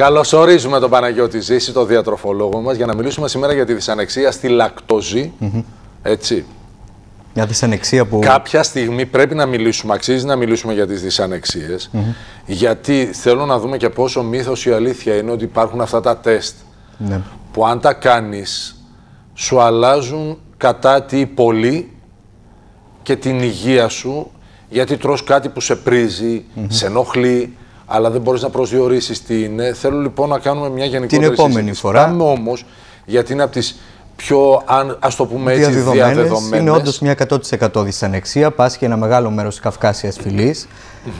Καλωσορίζουμε τον Παναγιώτη Ζήση, τον διατροφολόγο μας, για να μιλήσουμε σήμερα για τη δυσανεξία στη λακτοζη έτσι. Για Έτσι. Μια δυσανεξία που. Κάποια στιγμή πρέπει να μιλήσουμε, αξίζει να μιλήσουμε για τις δυσανεξίες, Γιατί θέλω να δούμε και πόσο μύθος η αλήθεια είναι ότι υπάρχουν αυτά τα τεστ. Ναι. Που αν τα κάνεις, σου αλλάζουν κατά τι πολύ και την υγεία σου. Γιατί τρως κάτι που σε πριζει σε ενοχλεί, αλλά δεν μπορείς να προσδιορίσεις τι είναι. Θέλω λοιπόν να κάνουμε μια γενικότερη Την επόμενη συζήτηση. φορά. Πάμε όμως, γιατί είναι από τις πιο, αν, ας το πούμε έτσι, διαδεδομένες. Είναι όντως μια 100% δυσανεξία, πάσχει ένα μεγάλο μέρος της καυκάσιας φυλής.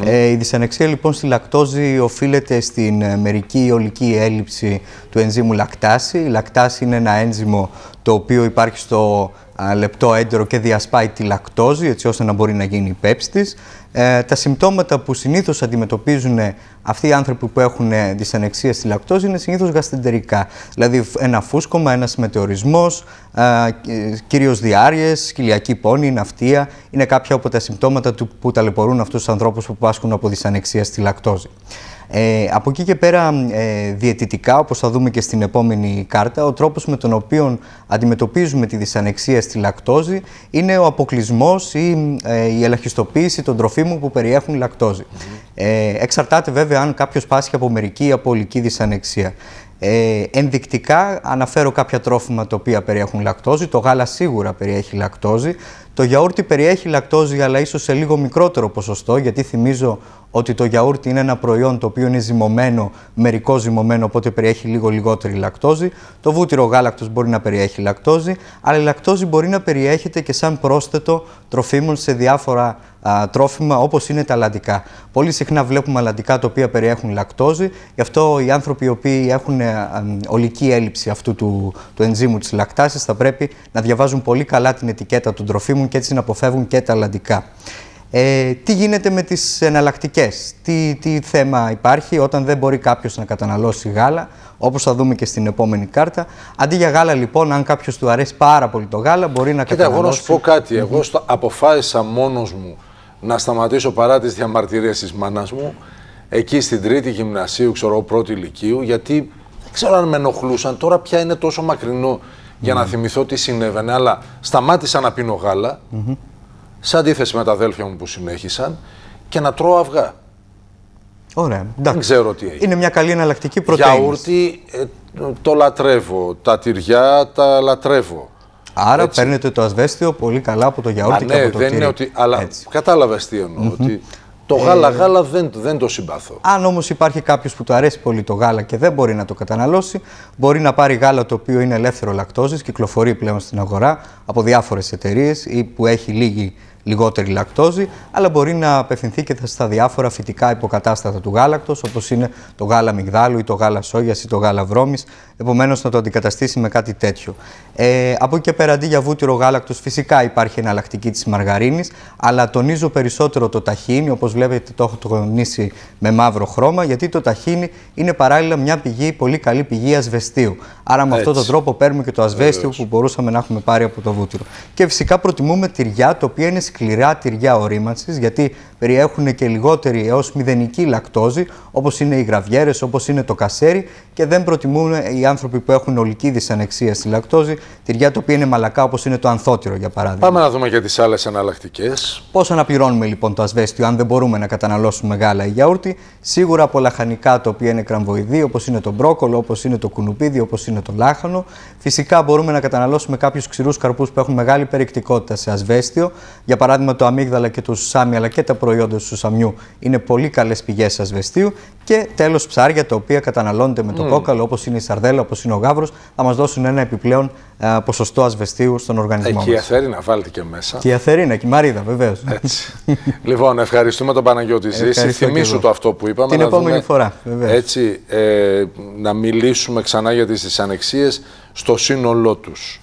ε, η δυσανεξία λοιπόν στη λακτόζη οφείλεται στην ε, μερική ή ολική έλλειψη του ενζήμου λακτάση. λακτάση ενζύμου λακταση ένα ένζυμο το οποίο υπάρχει στο λεπτό έντερο και διασπάει τη λακτόζη έτσι ώστε να μπορεί να γίνει η πέψη της. Ε, τα συμπτώματα που συνήθως αντιμετωπίζουν αυτοί οι άνθρωποι που έχουν ε, δυσανεξία στη λακτόζη είναι συνήθως γαστεντερικά. Δηλαδή ένα φούσκωμα, ένας μετεωρισμός, ε, κυρίως διάρειες, σκυλιακή πόνη, ναυτία. Είναι κάποια από τα συμπτώματα που ταλαιπωρούν αυτούς τους ανθρώπους που πάσχουν από δυσανεξία στη λακτόζη. Ε, από εκεί και πέρα, ε, διαιτητικά, όπως θα δούμε και στην επόμενη κάρτα, ο τρόπος με τον οποίο αντιμετωπίζουμε τη δυσανεξία στη λακτόζη είναι ο αποκλεισμός ή ε, η ελαχιστοποίηση των τροφίμων που περιέχουν λακτόζη. Mm εξαρτάται βέβαια αν κάποιος πάσχει από μερική ή από ολική δυσανεξία. Ε, ενδεικτικά αναφέρω κάποια τρόφιμα τα οποία περιέχουν λακτόζη. Το γάλα σίγουρα περιέχει λακτόζη. Το γιαούρτι περιέχει λακτόζη αλλά ίσως σε λίγο μικρότερο ποσοστό γιατί θυμίζω ότι το γιαούρτι είναι ένα προϊόν το οποίο είναι ζυμωμένο, μερικό ζυμωμένο, οπότε περιέχει λίγο λιγότερη λακτόζη. Το βούτυρο γάλακτος μπορεί να περιέχει λακτόζη, αλλά η λακτόζη μπορεί να περιέχεται και σαν πρόσθετο τροφίμων σε διάφορα τρόφιμα, όπως είναι τα λαντικά. Πολύ συχνά βλέπουμε λαντικά τα οποία περιέχουν λακτόζη, γι' αυτό οι άνθρωποι οι οποίοι έχουν ολική έλλειψη αυτού του, του ενζήμου της λακτάσης θα πρέπει να διαβάζουν πολύ καλά την ετικέτα των τροφίμων και έτσι να αποφεύγουν και τα λαντικά. Ε, τι γίνεται με τις εναλλακτικές, τι, τι θέμα υπάρχει όταν δεν μπορεί κάποιος να καταναλώσει γάλα, όπως θα δούμε και στην επόμενη κάρτα. Αντί για γάλα λοιπόν, αν κάποιος του αρέσει πάρα πολύ το γάλα, μπορεί να Κοίτα, καταναλώσει... Κοίτα, εγώ να σου πω κάτι. Εγώ αποφάσισα μόνος μου να σταματήσω παρά τις διαμαρτυρίες της μάνας μου, εκεί στην τρίτη γυμνασίου, ξέρω, πρώτη ηλικίου, γιατί δεν ξέρω αν με ενοχλούσαν. Τώρα πια είναι τόσο μακρινό για να θυμηθώ τι συνέβαινε, αλλά σταμάτησα να πίνω γάλα σε αντίθεση με τα αδέλφια μου που συνέχισαν, και να τρώω αυγά. Ωραία. Δεν ξέρω τι έχει. Είναι μια καλή εναλλακτική πρωτεΐνης. Γιαούρτι ε, το λατρεύω. Τα τυριά τα λατρεύω. Άρα Έτσι. παίρνετε το ασβέστιο πολύ καλά από το γιαούρτι και ναι, από το δεν τύρι. είναι ότι. Αλλά κατάλαβες τι εννοώ. ότι το γάλα-γάλα ε, δεν, δεν το συμπαθώ. Αν όμως υπάρχει κάποιος που του αρέσει πολύ το γάλα και δεν μπορεί να το καταναλώσει, μπορεί να πάρει γάλα το οποίο είναι ελεύθερο λακτόζης, κυκλοφορεί πλέον στην αγορά από διάφορες εταιρείες ή που έχει λίγη λιγότερη λακτόζη, αλλά μπορεί να απευθυνθεί και στα διάφορα φυτικά υποκατάστατα του γάλακτος, όπως είναι το γάλα μυγδάλου ή το γάλα σόγιας ή το γάλα βρώμης. Επομένως, να το αντικαταστήσει με κάτι τέτοιο. Ε, από εκεί και πέρα, αντί για βούτυρο γάλακτος, φυσικά υπάρχει εναλλακτική της μαργαρίνης, αλλά τονίζω περισσότερο το ταχύνι, Όπως βλέπετε, το έχω τονίσει με μαύρο χρώμα, γιατί το ταχίνι είναι παράλληλα μια πηγή, πολύ καλή πηγή ασβεστίου. Άρα, με αυτόν τον τρόπο παίρνουμε και το ασβέστιο που μπορούσαμε να έχουμε πάρει από το βούτυρο. Και φυσικά προτιμούμε τυριά, το οποίο είναι σκληρά τυριά ορίμανσης, γιατί περιέχουν και λιγότερη έως μηδενική λακτόζη, όπως είναι οι γραβιέρες, όπως είναι το κασέρι και δεν προτιμούν οι άνθρωποι που έχουν ολική δυσανεξία στη λακτόζη, τυριά τα οποία είναι μαλακά όπως είναι το ανθότυρο για παράδειγμα. Πάμε να δούμε για τις άλλες εναλλακτικές. Πώς αναπληρώνουμε λοιπόν το ασβέστιο αν δεν μπορούμε να καταναλώσουμε γάλα ή γιαούρτι, σίγουρα από λαχανικά τα οποία είναι κραμβοειδή, όπως είναι το μπρόκολο, όπως είναι το κουνουπίδι, όπως είναι το λάχανο. Φυσικά μπορούμε να καταναλώσουμε κάποιους ξηρούς καρπούς που έχουν μεγάλη περιεκτικότητα σε ασβέστιο, για παράδειγμα το αμύγδαλα και το σουσάμι, αλλά και τα προϊόντα του σουσαμιού είναι πολύ καλές πηγές ασβεστίου. Και τέλος, ψάρια τα οποία καταναλώνονται με το mm. κόκαλο, όπως είναι η σαρδέλα, όπως είναι ο γάβρος, θα μας δώσουν ένα επιπλέον ε, ποσοστό ασβεστίου στον οργανισμό. Ε, και η αθέρινα, βάλτε και μέσα. Και η αθέρινα, και η μαρίδα, βεβαίως. λοιπόν, ευχαριστούμε τον Παναγιώτη Ζήση. Θυμήσου το αυτό που είπαμε. Την επόμενη φορά, Βεβαίως. Έτσι, ε, να μιλήσουμε ξανά για τι ανεξίες στο σύνολό τους.